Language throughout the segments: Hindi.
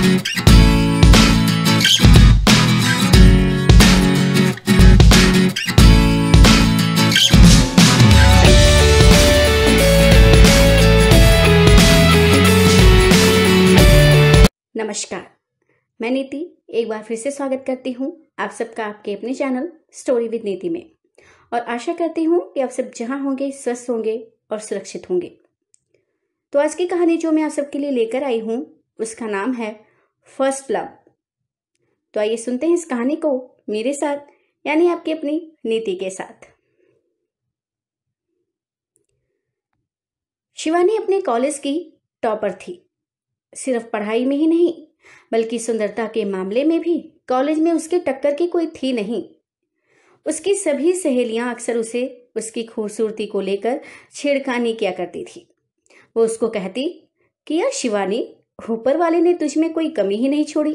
नमस्कार मैं नीति एक बार फिर से स्वागत करती हूँ आप सबका आपके अपने चैनल स्टोरी विद नीति में और आशा करती हूँ कि आप सब जहाँ होंगे स्वस्थ होंगे और सुरक्षित होंगे तो आज की कहानी जो मैं आप सबके लिए लेकर आई हूँ उसका नाम है फर्स्ट लव तो आइए सुनते हैं इस कहानी को मेरे साथ यानी आपकी अपनी नीति के साथ शिवानी अपने कॉलेज की टॉपर थी सिर्फ पढ़ाई में ही नहीं बल्कि सुंदरता के मामले में भी कॉलेज में उसके टक्कर की कोई थी नहीं उसकी सभी सहेलियां अक्सर उसे उसकी खूबसूरती को लेकर छेड़खानी किया करती थी वो उसको कहती कि यार शिवानी ऊपर वाले ने तुझ में कोई कमी ही नहीं छोड़ी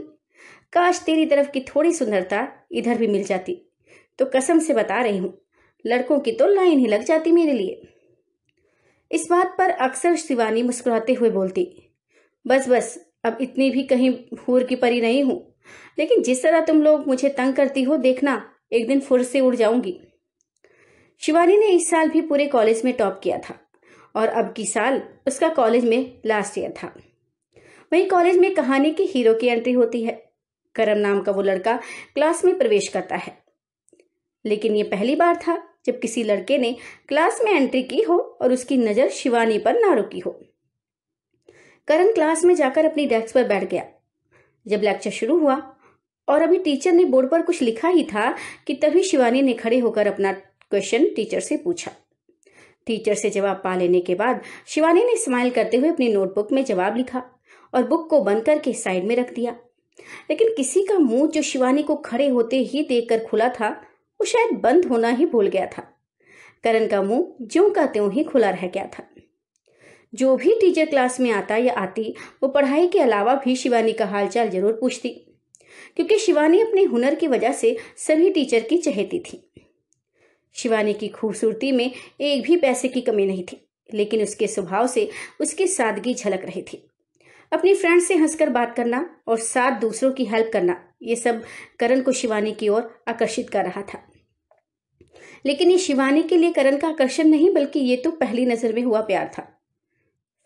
काश तेरी तरफ की थोड़ी सुंदरता इधर भी मिल जाती तो कसम से बता रही हूँ लड़कों की तो लाइन ही लग जाती मेरे लिए इस बात पर अक्सर शिवानी मुस्कुराते हुए बोलती बस बस अब इतनी भी कहीं हूर की परी नहीं हूं लेकिन जिस तरह तुम लोग मुझे तंग करती हो देखना एक दिन फुर से उड़ जाऊंगी शिवानी ने इस साल भी पूरे कॉलेज में टॉप किया था और अब की साल उसका कॉलेज में लास्ट ईयर था वहीं कॉलेज में कहानी के हीरो की एंट्री होती है करम नाम का वो लड़का क्लास में प्रवेश करता है लेकिन ये पहली बार था जब किसी लड़के ने क्लास में एंट्री की हो और उसकी नज़र शिवानी पर ना रुकी हो करण क्लास में जाकर अपनी डेस्क पर बैठ गया जब लेक्चर शुरू हुआ और अभी टीचर ने बोर्ड पर कुछ लिखा ही था कि तभी शिवानी ने खड़े होकर अपना क्वेश्चन टीचर से पूछा टीचर से जवाब पा लेने के बाद शिवानी ने स्माइल करते हुए अपनी नोटबुक में जवाब लिखा और बुक को बंद करके साइड में रख दिया लेकिन किसी का मुंह जो शिवानी को खड़े होते ही देखकर खुला था वो शायद बंद होना ही भूल गया था करण का मुंह ज्यों का त्यों ही खुला रह गया था जो भी टीचर क्लास में आता या आती वो पढ़ाई के अलावा भी शिवानी का हालचाल जरूर पूछती क्योंकि शिवानी अपने हुनर की वजह से सभी टीचर की चहेती थी शिवानी की खूबसूरती में एक भी पैसे की कमी नहीं थी लेकिन उसके स्वभाव से उसकी सादगी झलक रही थी अपनी फ्रेंड से हंसकर बात करना और साथ दूसरों की हेल्प करना ये सब करण को शिवानी की ओर आकर्षित कर रहा था लेकिन ये शिवानी के लिए करण का आकर्षण नहीं बल्कि ये तो पहली नज़र में हुआ प्यार था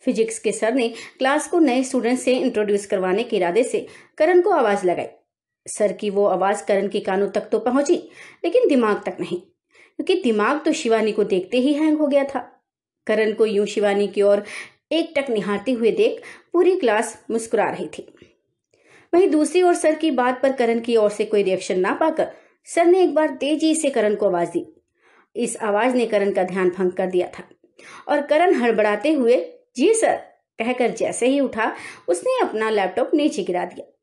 फिजिक्स के सर ने क्लास को नए स्टूडेंट से इंट्रोड्यूस करवाने के इरादे से करण को आवाज़ लगाई सर की वो आवाज़ करण के कानों तक तो पहुंची लेकिन दिमाग तक नहीं क्योंकि दिमाग तो शिवानी को देखते ही हैंग हो गया था करण को यूं शिवानी की ओर एक टक निहारते हुए देख पूरी क्लास मुस्कुरा रही थी वहीं दूसरी ओर सर की बात पर करण की ओर से कोई रिएक्शन ना पाकर सर ने एक बार तेजी से करण को आवाज दी इस आवाज ने करण का ध्यान भंग कर दिया था और करण हड़बड़ाते हुए जी सर कहकर जैसे ही उठा उसने अपना लैपटॉप नीचे गिरा दिया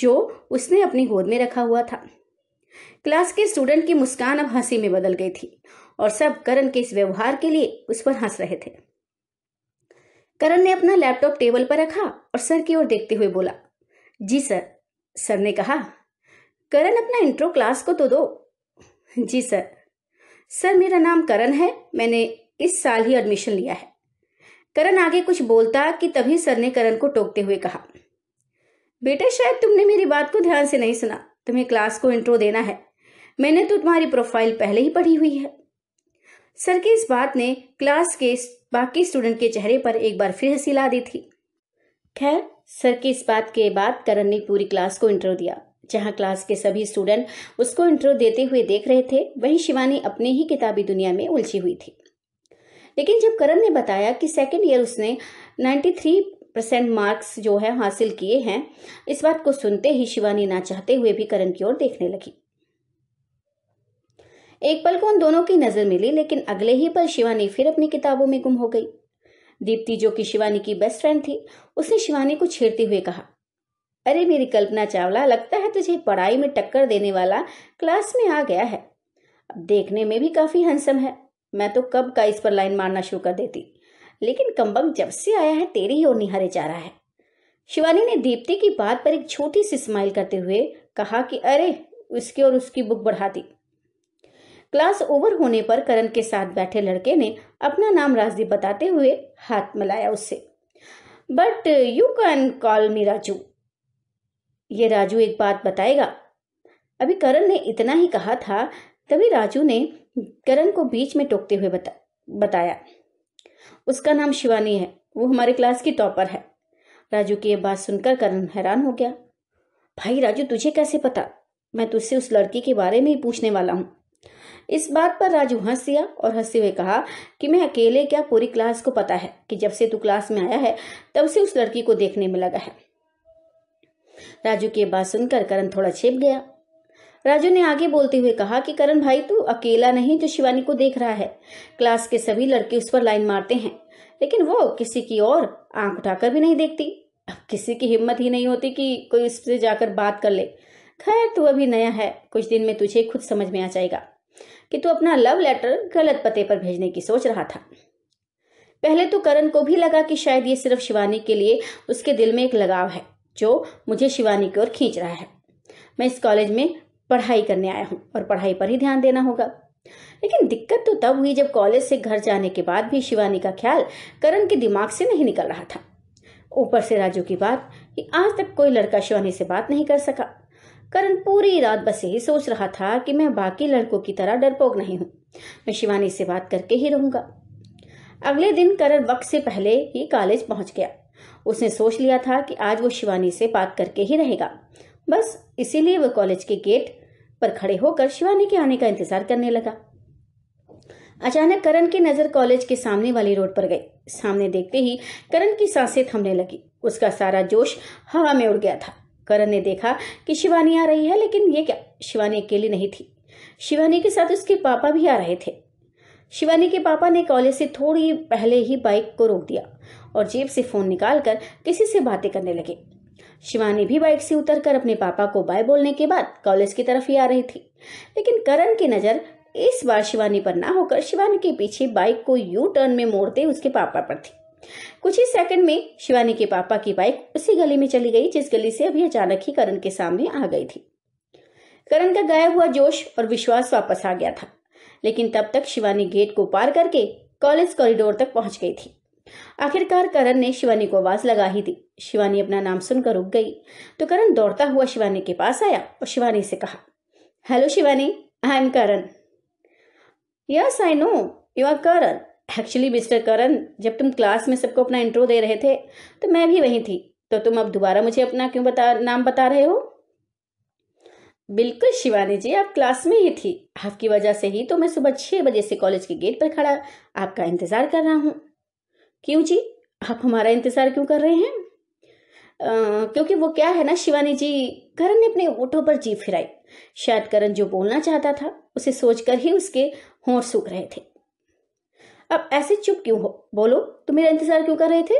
जो उसने अपनी गोद में रखा हुआ था क्लास के स्टूडेंट की मुस्कान अब हंसी में बदल गई थी और सब करण के इस व्यवहार के लिए उस पर हंस रहे थे करण ने अपना लैपटॉप टेबल पर रखा और सर की ओर देखते हुए बोला जी सर सर ने कहा करण अपना इंट्रो क्लास को तो दो जी सर सर मेरा नाम करण है मैंने इस साल ही एडमिशन लिया है करण आगे कुछ बोलता कि तभी सर ने करण को टोकते हुए कहा बेटा शायद तुमने मेरी बात को ध्यान से नहीं सुना तुम्हें क्लास को इंट्रो देना है मैंने तो तुम्हारी प्रोफाइल पहले ही पढ़ी हुई है सर की इस बात ने क्लास के बाकी स्टूडेंट के चेहरे पर एक बार फिर हंसी ला दी थी खैर सर की इस बात के बाद करण ने पूरी क्लास को इंटरव्यू दिया जहां क्लास के सभी स्टूडेंट उसको इंटरव्यू देते हुए देख रहे थे वहीं शिवानी अपने ही किताबी दुनिया में उलझी हुई थी लेकिन जब करण ने बताया कि सेकेंड ईयर उसने 93 परसेंट मार्क्स जो है हासिल किए हैं इस बात को सुनते ही शिवानी ना चाहते हुए भी करण की ओर देखने लगी एक पल को उन दोनों की नजर मिली लेकिन अगले ही पल शिवानी फिर अपनी किताबों में गुम हो गई दीप्ति जो कि शिवानी की बेस्ट फ्रेंड थी उसने शिवानी को छेड़ते हुए कहा अरे मेरी कल्पना चावला लगता है तुझे पढ़ाई में टक्कर देने वाला क्लास में आ गया है अब देखने में भी काफी हंसम है मैं तो कब का इस पर लाइन मारना शुरू कर देती लेकिन कम्बक जब से आया है तेरी ही ओर निहारे जा रहा है शिवानी ने दीप्ति की बात पर एक छोटी सी स्माइल करते हुए कहा कि अरे उसकी और उसकी बुक बढ़ा दी क्लास ओवर होने पर करण के साथ बैठे लड़के ने अपना नाम राजदीप बताते हुए हाथ मिलाया उससे but you can call me Raju ये राजू एक बात बताएगा अभी करण ने इतना ही कहा था तभी राजू ने करण को बीच में टोकते हुए बता, बताया उसका नाम शिवानी है वो हमारे क्लास की टॉपर है राजू की यह बात सुनकर करण हैरान हो गया भाई राजू तुझे कैसे पता मैं तुझसे उस लड़की के बारे में ही पूछने वाला हूँ इस बात पर राजू हंस दिया और हंसते हुए कहा कि मैं अकेले क्या पूरी क्लास को पता है कि जब से तू क्लास में आया है तब से उस लड़की को देखने में लगा है राजू की बात सुनकर करण थोड़ा छिप गया राजू ने आगे बोलते हुए कहा कि करण भाई तू अकेला नहीं जो शिवानी को देख रहा है क्लास के सभी लड़के उस पर लाइन मारते हैं लेकिन वो किसी की ओर आंख उठाकर भी नहीं देखती अब किसी की हिम्मत ही नहीं होती कि कोई उससे जाकर बात कर ले खैर तू अभी नया है कुछ दिन में तुझे खुद समझ में आ जाएगा कि तू अपना लव लेटर गलत पते पर भेजने की सोच रहा था पहले तो करण को भी लगा कि शायद ये सिर्फ शिवानी के लिए उसके दिल में एक लगाव है जो मुझे शिवानी की ओर खींच रहा है मैं इस कॉलेज में पढ़ाई करने आया हूँ और पढ़ाई पर ही ध्यान देना होगा लेकिन दिक्कत तो तब हुई जब कॉलेज से घर जाने के बाद भी शिवानी का ख्याल करण के दिमाग से नहीं निकल रहा था ऊपर से राजू की बात कि आज तक कोई लड़का शिवानी से बात नहीं कर सका करण पूरी रात बसे यही सोच रहा था कि मैं बाकी लड़कों की तरह डरपोक नहीं हूं मैं शिवानी से बात करके ही रहूंगा अगले दिन करण वक्त से पहले ही कॉलेज पहुंच गया उसने सोच लिया था कि आज वो शिवानी से बात करके ही रहेगा बस इसीलिए वो कॉलेज के गेट पर खड़े होकर शिवानी के आने का इंतजार करने लगा अचानक करण की नजर कॉलेज के सामने वाली रोड पर गई सामने देखते ही करण की सांसें थमने लगी उसका सारा जोश हवा में उड़ गया था करण ने देखा कि शिवानी आ रही है लेकिन ये क्या शिवानी अकेली नहीं थी शिवानी के साथ उसके पापा भी आ रहे थे शिवानी के पापा ने कॉलेज से थोड़ी पहले ही बाइक को रोक दिया और जेब से फोन निकालकर किसी से बातें करने लगे शिवानी भी बाइक से उतरकर अपने पापा को बाय बोलने के बाद कॉलेज की तरफ ही आ रही थी लेकिन करण की नज़र इस बार शिवानी पर ना होकर शिवानी के पीछे बाइक को यू टर्न में मोड़ते उसके पापा पर थी कुछ ही सेकंड में शिवानी के पापा की बाइक उसी गली में चली गई जिस गली से अभी अचानक ही करण के सामने आ गई थी करण का गायब हुआ जोश और विश्वास वापस आ गया था लेकिन तब तक शिवानी गेट को पार करके कॉलेज कॉरिडोर तक पहुंच गई थी आखिरकार करण ने शिवानी को आवाज लगा ही दी शिवानी अपना नाम सुनकर रुक गई तो करण दौड़ता हुआ शिवानी के पास आया और शिवानी से कहा hello Shivani I am Karan yes I know you are Karan actually mister Karan जब तुम क्लास में सबको अपना इंट्रो दे रहे थे तो मैं भी वहीं थी तो तुम अब दोबारा मुझे अपना क्यों बता नाम बता रहे हो बिल्कुल शिवानी जी आप क्लास में ही थी आपकी वजह से ही तो मैं सुबह छह बजे से कॉलेज के गेट पर खड़ा आपका इंतज़ार कर रहा हूँ क्यों जी आप हमारा इंतज़ार क्यों कर रहे हैं आ, क्योंकि वो क्या है ना शिवानी जी करण ने अपने ओठों पर जी फिराई शायद करण जो बोलना चाहता था उसे सोचकर ही उसके होंठ सूख रहे थे अब ऐसे चुप क्यों हो बोलो तुम मेरा इंतजार क्यों कर रहे थे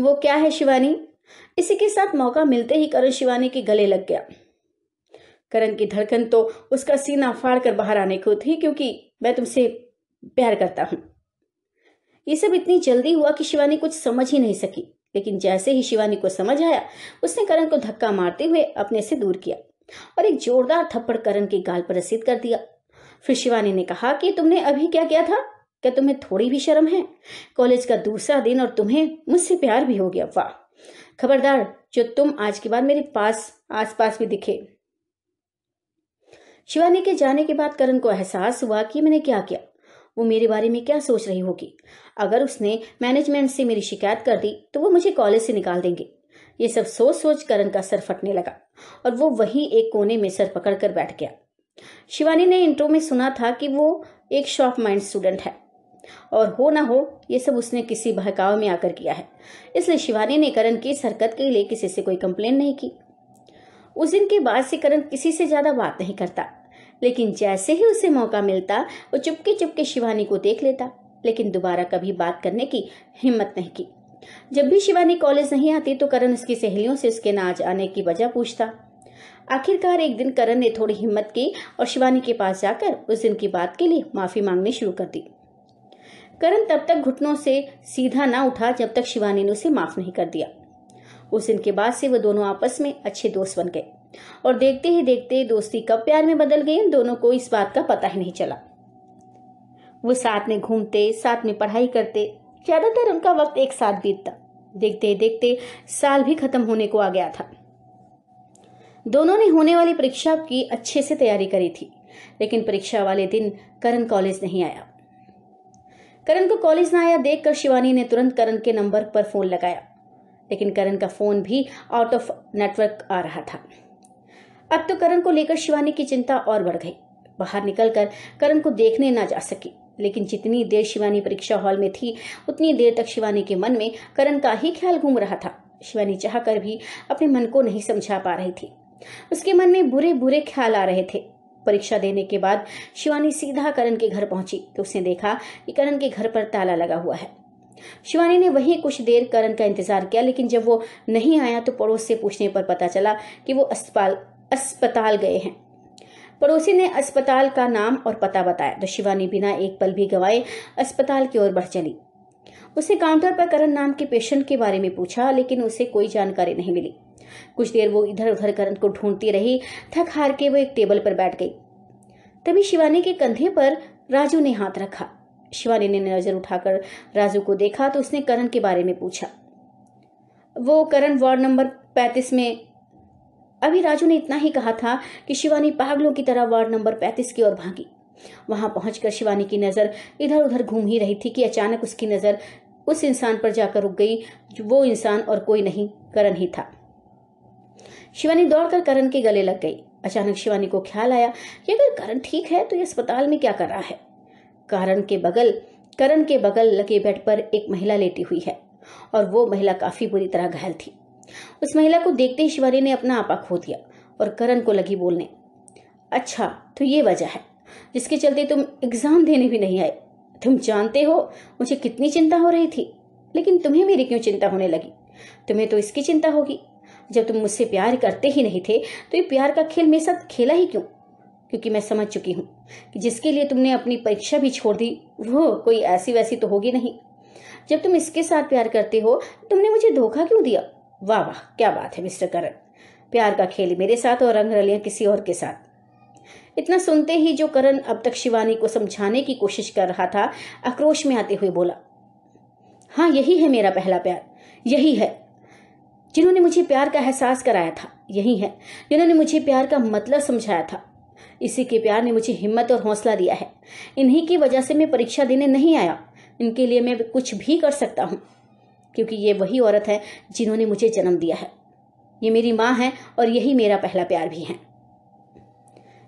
वो क्या है शिवानी इसी के साथ मौका मिलते ही करण शिवानी के गले लग गया करण की धड़कन तो उसका सीना फाड़ कर बाहर आने को थी क्योंकि मैं तुमसे प्यार करता हूं ये सब इतनी जल्दी हुआ कि शिवानी कुछ समझ ही नहीं सकी लेकिन जैसे ही शिवानी को समझ आया उसने करण को धक्का मारते हुए अपने से दूर किया और एक जोरदार थप्पड़ करण के गाल पर रसीद कर दिया फिर शिवानी ने कहा कि तुमने अभी क्या किया था क्या तुम्हें थोड़ी भी शर्म है कॉलेज का दूसरा दिन और तुम्हें मुझसे प्यार भी हो गया वाह खबरदार जो तुम आज के बाद मेरे पास आसपास भी दिखे शिवानी के जाने के बाद करण को एहसास हुआ कि मैंने क्या किया वो मेरे बारे में क्या सोच रही होगी अगर उसने मैनेजमेंट से मेरी शिकायत कर दी तो वो मुझे कॉलेज से निकाल देंगे ये सब सोच सोच करण का सर फटने लगा और वो वही एक कोने में सर पकड़कर बैठ गया शिवानी ने इंट्रो में सुना था कि वो एक शॉर्प माइंड स्टूडेंट है और हो ना हो ये सब उसने किसी बहकाव में आकर किया है इसलिए शिवानी ने करण की हरकत के लिए किसी से कोई कंप्लेन नहीं की उस दिन के बाद से करण किसी से ज़्यादा बात नहीं करता लेकिन जैसे ही उसे मौका मिलता वो चुपके चुपके शिवानी को देख लेता लेकिन दोबारा कभी बात करने की हिम्मत नहीं की जब भी शिवानी कॉलेज नहीं आती तो करण उसकी सहेलियों से उसके ना आने की वजह पूछता आखिरकार एक दिन करण ने थोड़ी हिम्मत की और शिवानी के पास जाकर उस दिन की बात के लिए माफ़ी मांगनी शुरू कर दी करण तब तक घुटनों से सीधा ना उठा जब तक शिवानी ने उसे माफ़ नहीं कर दिया उस दिन के बाद से वो दोनों आपस में अच्छे दोस्त बन गए और देखते ही देखते दोस्ती कब प्यार में बदल गई दोनों को इस बात का पता ही नहीं चला वो साथ में घूमते साथ में पढ़ाई करते ज़्यादातर उनका वक्त एक साथ बीतता देखते देखते साल भी खत्म होने को आ गया था दोनों ने होने वाली परीक्षा की अच्छे से तैयारी करी थी लेकिन परीक्षा वाले दिन करण कॉलेज नहीं आया करण को कॉलेज ना आया देखकर शिवानी ने तुरंत करण के नंबर पर फोन लगाया लेकिन करण का फोन भी आउट ऑफ नेटवर्क आ रहा था अब तो करण को लेकर शिवानी की चिंता और बढ़ गई बाहर निकलकर करण को देखने ना जा सकी लेकिन जितनी देर शिवानी परीक्षा हॉल में थी उतनी देर तक शिवानी के मन में करण का ही ख्याल घूम रहा था शिवानी चाह भी अपने मन को नहीं समझा पा रही थी उसके मन में बुरे बुरे ख्याल आ रहे थे परीक्षा देने के बाद शिवानी सीधा करण के घर पहुंची तो उसने देखा कि करण के घर पर ताला लगा हुआ है शिवानी ने वहीं कुछ देर करण का इंतजार किया लेकिन जब वो नहीं आया तो पड़ोस से पूछने पर पता चला कि वो अस्पताल अस्पताल गए हैं पड़ोसी ने अस्पताल का नाम और पता बताया तो शिवानी बिना एक पल भी गवाए अस्पताल की ओर बढ़ चली उसे काउंटर पर करण नाम के पेशेंट के बारे में पूछा लेकिन उसे कोई जानकारी नहीं मिली कुछ देर वो इधर उधर करंट को ढूंढती रही थक हार के वो एक टेबल पर बैठ गई तभी शिवानी के कंधे पर राजू ने हाथ रखा शिवानी ने नजर उठाकर राजू को देखा तो उसने करण के बारे में पूछा वो करण वार्ड नंबर पैंतीस में अभी राजू ने इतना ही कहा था कि शिवानी पागलों की तरह वार्ड नंबर पैंतीस की ओर भागी वहां पहुंचकर शिवानी की नजर इधर उधर घूम ही रही थी कि अचानक उसकी नजर उस इंसान पर जाकर रुक गई वो इंसान और कोई नहीं करण ही था शिवानी दौड़कर करण के गले लग गई अचानक शिवानी को ख्याल आया कि अगर करण ठीक है तो ये अस्पताल में क्या कर रहा है करण के बगल करण के बगल लगे बेड पर एक महिला लेटी हुई है और वो महिला काफी बुरी तरह घायल थी उस महिला को देखते ही शिवानी ने अपना आपा खो दिया और करण को लगी बोलने अच्छा तो ये वजह है जिसके चलते तुम एग्जाम देने भी नहीं आए तुम जानते हो मुझे कितनी चिंता हो रही थी लेकिन तुम्हें मेरी क्यों चिंता होने लगी तुम्हें तो इसकी चिंता होगी जब तुम मुझसे प्यार करते ही नहीं थे तो ये प्यार का खेल मेरे साथ खेला ही क्यों क्योंकि मैं समझ चुकी हूं कि जिसके लिए तुमने अपनी परीक्षा भी छोड़ दी वो कोई ऐसी वैसी तो होगी नहीं जब तुम इसके साथ प्यार करते हो तुमने मुझे धोखा क्यों दिया वाह वाह क्या बात है मिस्टर करण प्यार का खेल मेरे साथ और रंग रलिया किसी और के साथ इतना सुनते ही जो करण अब तक शिवानी को समझाने की कोशिश कर रहा था आक्रोश में आते हुए बोला हाँ यही है मेरा पहला प्यार यही है जिन्होंने मुझे प्यार का एहसास कराया था यही है जिन्होंने मुझे प्यार का मतलब समझाया था इसी के प्यार ने मुझे हिम्मत और हौसला दिया है इन्हीं की वजह से मैं परीक्षा देने नहीं आया इनके लिए मैं कुछ भी कर सकता हूँ क्योंकि ये वही औरत है जिन्होंने मुझे जन्म दिया है ये मेरी माँ है और यही मेरा पहला प्यार भी है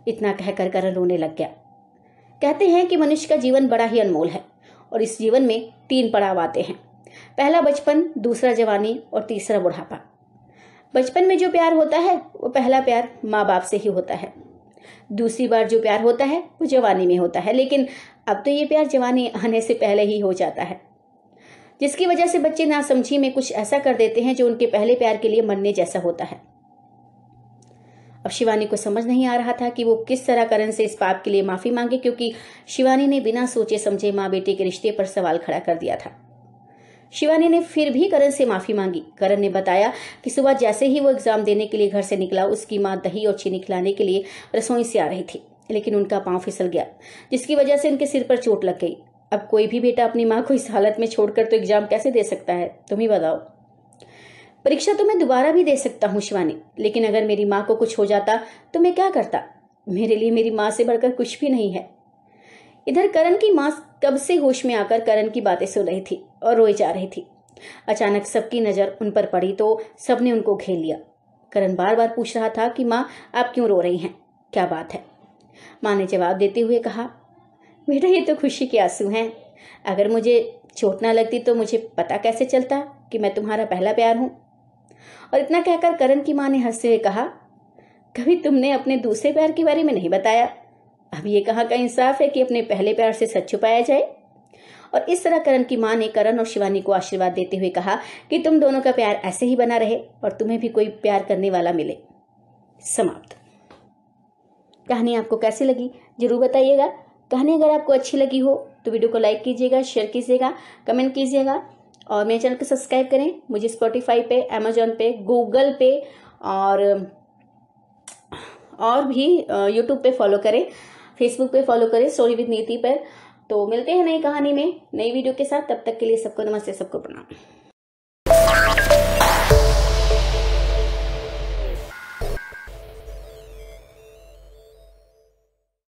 इतना कहकर करण रोने लग गया कहते हैं कि मनुष्य का जीवन बड़ा ही अनमोल है और इस जीवन में तीन पड़ाव आते हैं पहला बचपन दूसरा जवानी और तीसरा बुढ़ापा बचपन में जो प्यार होता है वो पहला प्यार माँ बाप से ही होता है दूसरी बार जो प्यार होता है वो जवानी में होता है लेकिन अब तो ये प्यार जवानी आने से पहले ही हो जाता है जिसकी वजह से बच्चे ना समझी में कुछ ऐसा कर देते हैं जो उनके पहले प्यार के लिए मरने जैसा होता है अब शिवानी को समझ नहीं आ रहा था कि वो किस तरह करण से इस पाप के लिए माफी मांगे क्योंकि शिवानी ने बिना सोचे समझे माँ बेटे के रिश्ते पर सवाल खड़ा कर दिया था शिवानी ने फिर भी करण से माफी मांगी करण ने बताया कि सुबह जैसे ही वो एग्जाम देने के लिए घर से निकला उसकी माँ दही और चीनी खिलाने के लिए रसोई से आ रही थी लेकिन उनका पांव फिसल गया जिसकी वजह से उनके सिर पर चोट लग गई अब कोई भी बेटा अपनी माँ को इस हालत में छोड़कर तो एग्जाम कैसे दे सकता है तुम ही बताओ परीक्षा तो मैं दोबारा भी दे सकता हूँ शिवानी लेकिन अगर मेरी माँ को कुछ हो जाता तो मैं क्या करता मेरे लिए मेरी माँ से बढ़कर कुछ भी नहीं है इधर करण की माँ कब से होश में आकर करण की बातें सुन रही थी और रोई जा रही थी अचानक सबकी नज़र उन पर पड़ी तो सबने उनको घेर लिया करण बार बार पूछ रहा था कि माँ आप क्यों रो रही हैं क्या बात है माँ ने जवाब देते हुए कहा बेटा ये तो खुशी के आंसू हैं अगर मुझे चोट ना लगती तो मुझे पता कैसे चलता कि मैं तुम्हारा पहला प्यार हूँ और इतना कहकर करण की माँ ने हंसते हुए कहा कभी तुमने अपने दूसरे प्यार के बारे में नहीं बताया अब ये कहाँ का इंसाफ है कि अपने पहले प्यार से सच छुपाया जाए और इस तरह करण की माँ ने करण और शिवानी को आशीर्वाद देते हुए कहा कि तुम दोनों का प्यार ऐसे ही बना रहे और तुम्हें भी कोई प्यार करने वाला मिले समाप्त कहानी आपको कैसी लगी जरूर बताइएगा कहानी अगर आपको अच्छी लगी हो तो वीडियो को लाइक कीजिएगा शेयर कीजिएगा कमेंट कीजिएगा और मेरे चैनल को सब्सक्राइब करें मुझे स्पॉटिफाई पे अमेजोन पे गूगल पे और और भी यूट्यूब पे फॉलो करें फेसबुक पे फॉलो करें स्टोरी विद नीति पर तो मिलते हैं नई कहानी में नई वीडियो के साथ तब तक के लिए सबको नमस्ते सबको प्रणाम